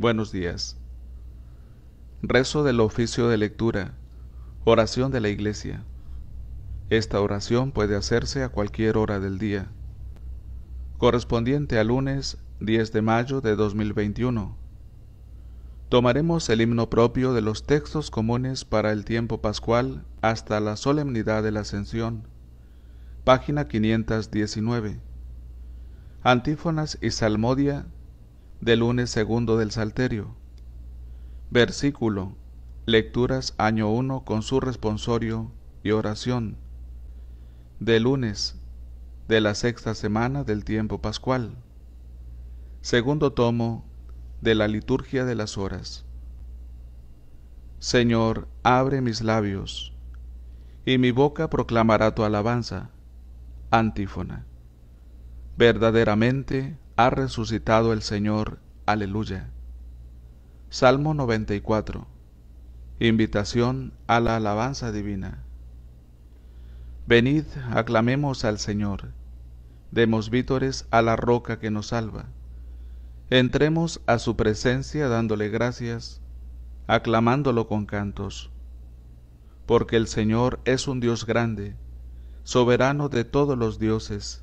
Buenos días. Rezo del oficio de lectura. Oración de la iglesia. Esta oración puede hacerse a cualquier hora del día. Correspondiente al lunes 10 de mayo de 2021. Tomaremos el himno propio de los textos comunes para el tiempo pascual hasta la solemnidad de la ascensión. Página 519. Antífonas y salmodia de lunes segundo del Salterio. Versículo. Lecturas año 1 con su responsorio y oración. De lunes de la sexta semana del tiempo pascual. Segundo tomo de la liturgia de las horas. Señor, abre mis labios, y mi boca proclamará tu alabanza. Antífona. Verdaderamente ha resucitado el Señor, aleluya. Salmo 94. Invitación a la alabanza divina. Venid, aclamemos al Señor, demos vítores a la roca que nos salva. Entremos a su presencia dándole gracias, aclamándolo con cantos. Porque el Señor es un Dios grande, soberano de todos los dioses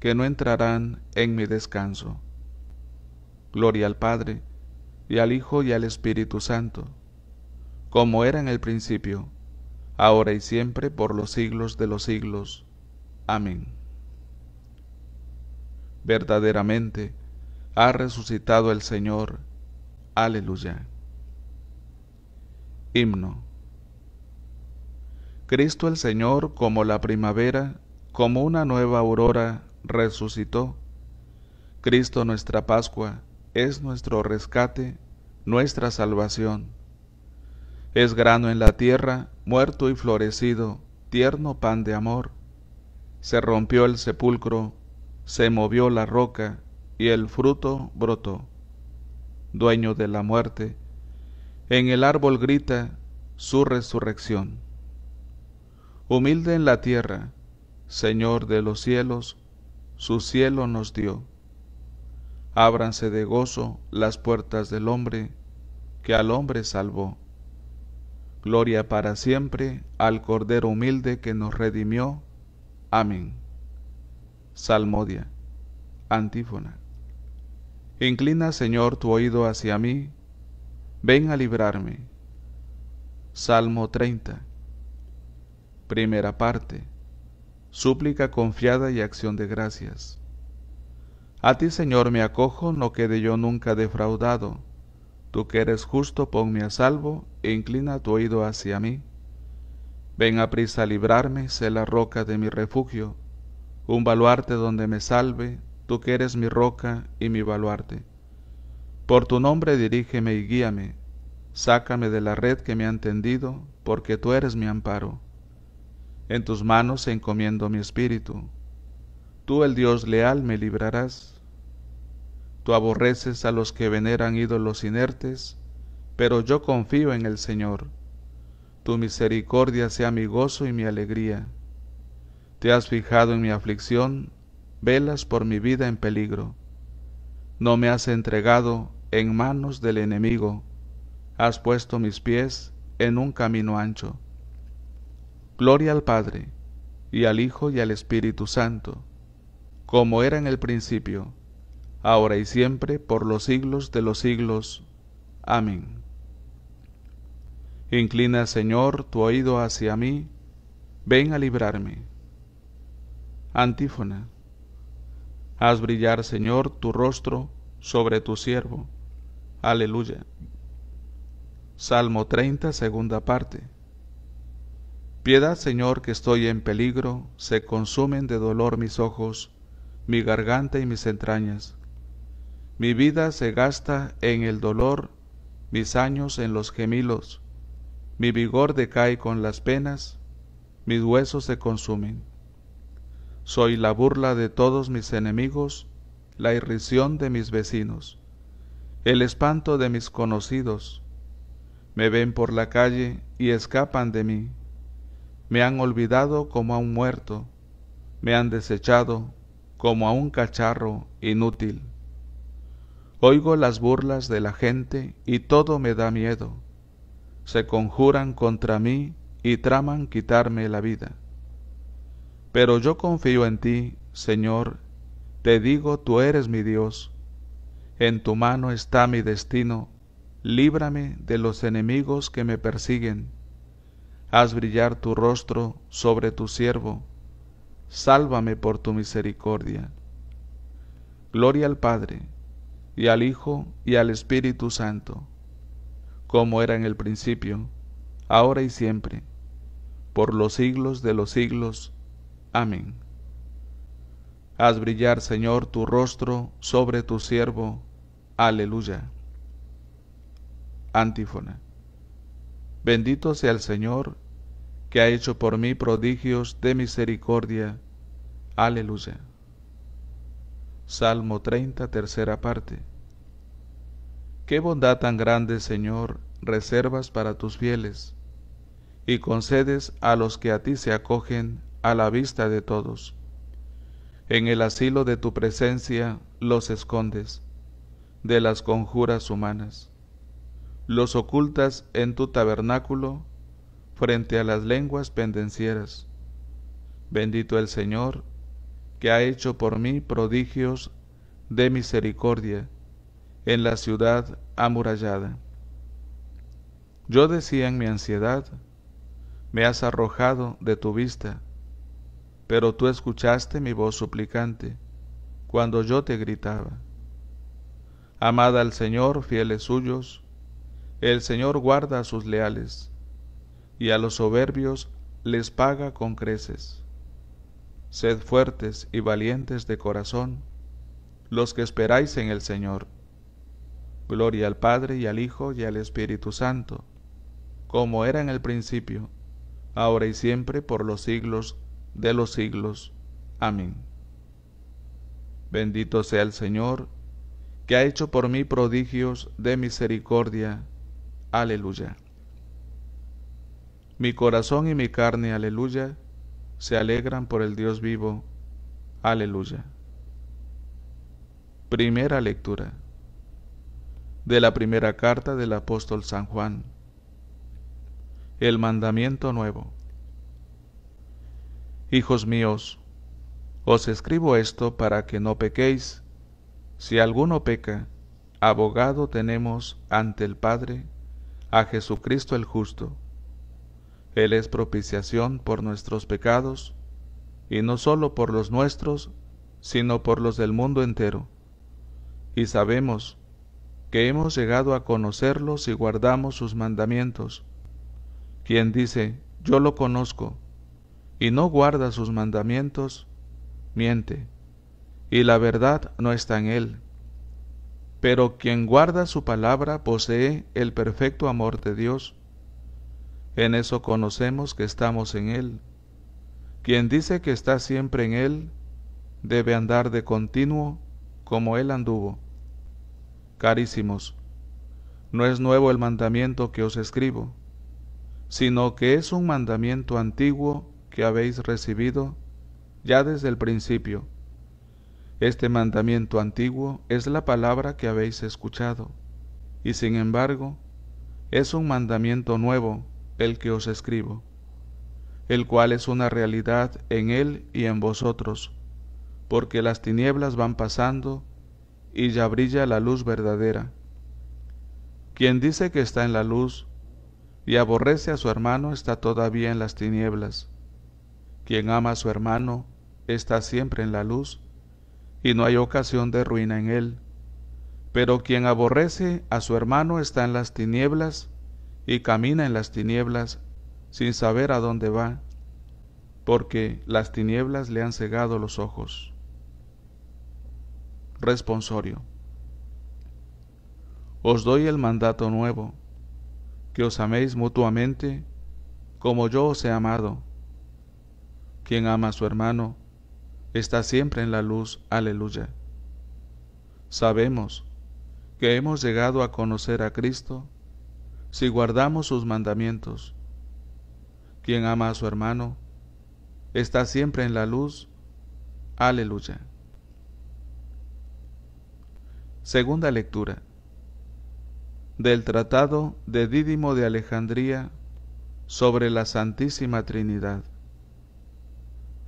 que no entrarán en mi descanso. Gloria al Padre, y al Hijo y al Espíritu Santo, como era en el principio, ahora y siempre, por los siglos de los siglos. Amén. Verdaderamente, ha resucitado el Señor. Aleluya. Himno. Cristo el Señor como la primavera, como una nueva aurora resucitó. Cristo nuestra Pascua es nuestro rescate, nuestra salvación. Es grano en la tierra, muerto y florecido, tierno pan de amor. Se rompió el sepulcro, se movió la roca y el fruto brotó. Dueño de la muerte, en el árbol grita su resurrección. Humilde en la tierra, Señor de los cielos, su cielo nos dio. Ábranse de gozo las puertas del hombre, que al hombre salvó. Gloria para siempre al Cordero humilde que nos redimió. Amén. Salmodia. Antífona. Inclina, Señor, tu oído hacia mí, ven a librarme. Salmo 30. Primera parte súplica confiada y acción de gracias. A ti, Señor, me acojo, no quede yo nunca defraudado. Tú que eres justo, ponme a salvo, e inclina tu oído hacia mí. Ven a prisa a librarme, sé la roca de mi refugio, un baluarte donde me salve, tú que eres mi roca y mi baluarte. Por tu nombre dirígeme y guíame, sácame de la red que me han tendido, porque tú eres mi amparo. En tus manos encomiendo mi espíritu. Tú, el Dios leal, me librarás. Tú aborreces a los que veneran ídolos inertes, pero yo confío en el Señor. Tu misericordia sea mi gozo y mi alegría. Te has fijado en mi aflicción, velas por mi vida en peligro. No me has entregado en manos del enemigo, has puesto mis pies en un camino ancho. Gloria al Padre, y al Hijo y al Espíritu Santo, como era en el principio, ahora y siempre, por los siglos de los siglos. Amén. Inclina, Señor, tu oído hacia mí, ven a librarme. Antífona. Haz brillar, Señor, tu rostro sobre tu siervo. Aleluya. Salmo 30, segunda parte. Piedad, Señor, que estoy en peligro, se consumen de dolor mis ojos, mi garganta y mis entrañas. Mi vida se gasta en el dolor, mis años en los gemilos, mi vigor decae con las penas, mis huesos se consumen. Soy la burla de todos mis enemigos, la irrisión de mis vecinos, el espanto de mis conocidos. Me ven por la calle y escapan de mí me han olvidado como a un muerto, me han desechado como a un cacharro inútil. Oigo las burlas de la gente y todo me da miedo. Se conjuran contra mí y traman quitarme la vida. Pero yo confío en ti, Señor, te digo, tú eres mi Dios. En tu mano está mi destino, líbrame de los enemigos que me persiguen haz brillar tu rostro sobre tu siervo, sálvame por tu misericordia. Gloria al Padre, y al Hijo, y al Espíritu Santo, como era en el principio, ahora y siempre, por los siglos de los siglos. Amén. Haz brillar, Señor, tu rostro sobre tu siervo. Aleluya. Antífona. Bendito sea el Señor, que ha hecho por mí prodigios de misericordia. Aleluya. Salmo 30, tercera parte. Qué bondad tan grande, Señor, reservas para tus fieles, y concedes a los que a ti se acogen a la vista de todos. En el asilo de tu presencia los escondes de las conjuras humanas los ocultas en tu tabernáculo frente a las lenguas pendencieras. Bendito el Señor, que ha hecho por mí prodigios de misericordia en la ciudad amurallada. Yo decía en mi ansiedad, me has arrojado de tu vista, pero tú escuchaste mi voz suplicante cuando yo te gritaba. Amada al Señor, fieles suyos, el Señor guarda a sus leales, y a los soberbios les paga con creces. Sed fuertes y valientes de corazón, los que esperáis en el Señor. Gloria al Padre y al Hijo y al Espíritu Santo, como era en el principio, ahora y siempre, por los siglos de los siglos. Amén. Bendito sea el Señor, que ha hecho por mí prodigios de misericordia Aleluya. Mi corazón y mi carne, aleluya, se alegran por el Dios vivo. Aleluya. Primera lectura de la primera carta del apóstol San Juan. El mandamiento nuevo. Hijos míos, os escribo esto para que no pequéis. Si alguno peca, abogado tenemos ante el Padre, a Jesucristo el justo. Él es propiciación por nuestros pecados, y no solo por los nuestros, sino por los del mundo entero. Y sabemos que hemos llegado a conocerlo si guardamos sus mandamientos. Quien dice, yo lo conozco, y no guarda sus mandamientos, miente, y la verdad no está en él pero quien guarda su palabra posee el perfecto amor de Dios. En eso conocemos que estamos en Él. Quien dice que está siempre en Él, debe andar de continuo como Él anduvo. Carísimos, no es nuevo el mandamiento que os escribo, sino que es un mandamiento antiguo que habéis recibido ya desde el principio. Este mandamiento antiguo es la palabra que habéis escuchado, y sin embargo es un mandamiento nuevo el que os escribo, el cual es una realidad en él y en vosotros, porque las tinieblas van pasando y ya brilla la luz verdadera. Quien dice que está en la luz y aborrece a su hermano está todavía en las tinieblas. Quien ama a su hermano está siempre en la luz y no hay ocasión de ruina en él. Pero quien aborrece a su hermano está en las tinieblas y camina en las tinieblas sin saber a dónde va, porque las tinieblas le han cegado los ojos. Responsorio. Os doy el mandato nuevo, que os améis mutuamente como yo os he amado. Quien ama a su hermano, está siempre en la luz. Aleluya. Sabemos que hemos llegado a conocer a Cristo si guardamos sus mandamientos. Quien ama a su hermano está siempre en la luz. Aleluya. Segunda lectura del Tratado de didimo de Alejandría sobre la Santísima Trinidad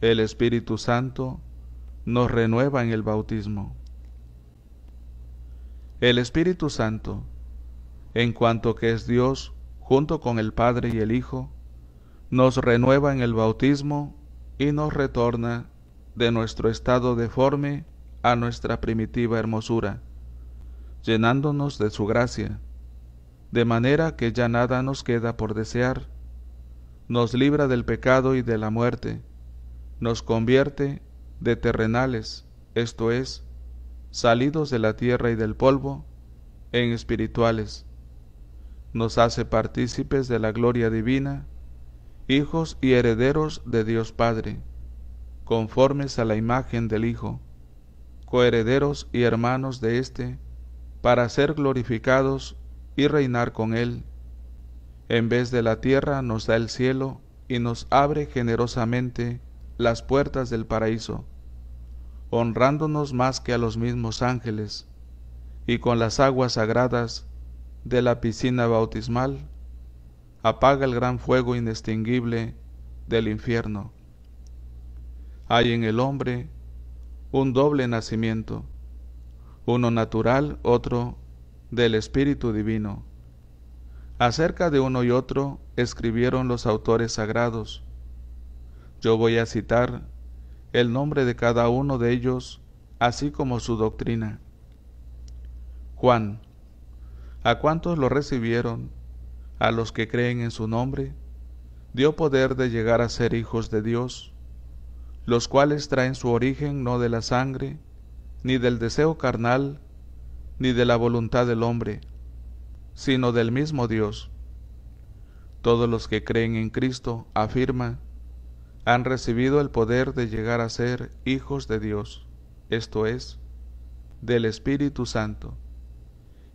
el Espíritu Santo nos renueva en el bautismo. El Espíritu Santo, en cuanto que es Dios junto con el Padre y el Hijo, nos renueva en el bautismo y nos retorna de nuestro estado deforme a nuestra primitiva hermosura, llenándonos de su gracia, de manera que ya nada nos queda por desear, nos libra del pecado y de la muerte, nos convierte de terrenales, esto es, salidos de la tierra y del polvo, en espirituales. Nos hace partícipes de la gloria divina, hijos y herederos de Dios Padre, conformes a la imagen del Hijo, coherederos y hermanos de éste, para ser glorificados y reinar con Él. En vez de la tierra nos da el cielo y nos abre generosamente las puertas del paraíso, honrándonos más que a los mismos ángeles, y con las aguas sagradas de la piscina bautismal, apaga el gran fuego inextinguible del infierno. Hay en el hombre un doble nacimiento, uno natural, otro del Espíritu Divino. Acerca de uno y otro escribieron los autores sagrados, yo voy a citar el nombre de cada uno de ellos, así como su doctrina. Juan, a cuantos lo recibieron, a los que creen en su nombre, dio poder de llegar a ser hijos de Dios, los cuales traen su origen no de la sangre, ni del deseo carnal, ni de la voluntad del hombre, sino del mismo Dios. Todos los que creen en Cristo, afirma, han recibido el poder de llegar a ser hijos de Dios, esto es, del Espíritu Santo,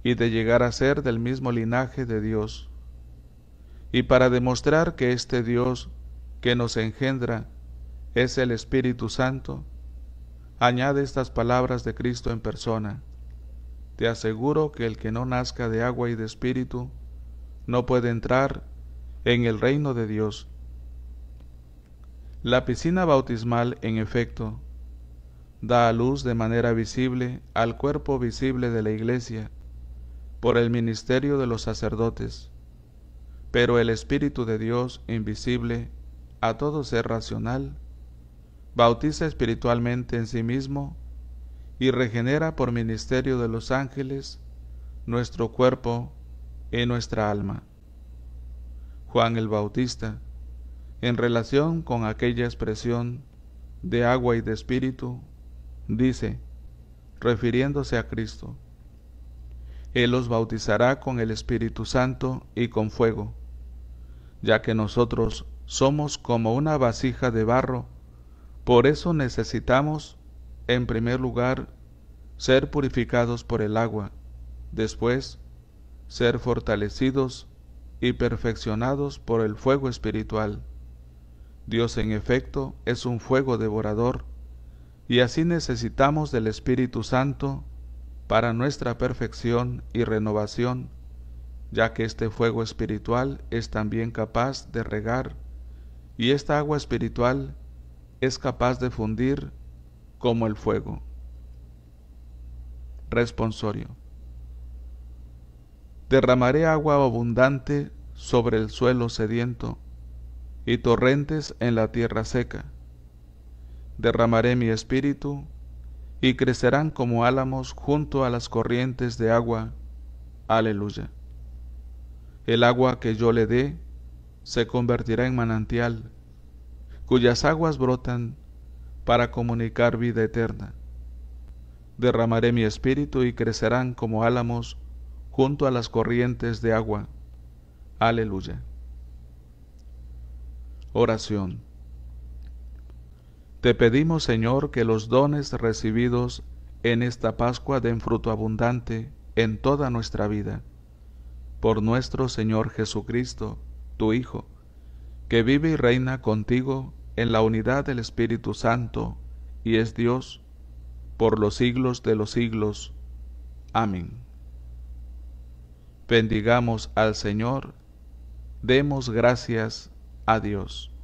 y de llegar a ser del mismo linaje de Dios. Y para demostrar que este Dios que nos engendra es el Espíritu Santo, añade estas palabras de Cristo en persona. Te aseguro que el que no nazca de agua y de espíritu no puede entrar en el reino de Dios. La piscina bautismal, en efecto, da a luz de manera visible al cuerpo visible de la Iglesia por el ministerio de los sacerdotes, pero el Espíritu de Dios invisible a todo ser racional, bautiza espiritualmente en sí mismo y regenera por ministerio de los ángeles nuestro cuerpo y nuestra alma. Juan el Bautista, en relación con aquella expresión de agua y de espíritu, dice, refiriéndose a Cristo, Él los bautizará con el Espíritu Santo y con fuego, ya que nosotros somos como una vasija de barro, por eso necesitamos, en primer lugar, ser purificados por el agua, después, ser fortalecidos y perfeccionados por el fuego espiritual. Dios en efecto es un fuego devorador, y así necesitamos del Espíritu Santo para nuestra perfección y renovación, ya que este fuego espiritual es también capaz de regar, y esta agua espiritual es capaz de fundir como el fuego. Responsorio. Derramaré agua abundante sobre el suelo sediento y torrentes en la tierra seca. Derramaré mi espíritu, y crecerán como álamos junto a las corrientes de agua. Aleluya. El agua que yo le dé se convertirá en manantial, cuyas aguas brotan para comunicar vida eterna. Derramaré mi espíritu y crecerán como álamos junto a las corrientes de agua. Aleluya. Oración. Te pedimos, Señor, que los dones recibidos en esta Pascua den fruto abundante en toda nuestra vida. Por nuestro Señor Jesucristo, tu Hijo, que vive y reina contigo en la unidad del Espíritu Santo, y es Dios, por los siglos de los siglos. Amén. Bendigamos al Señor, demos gracias Adiós.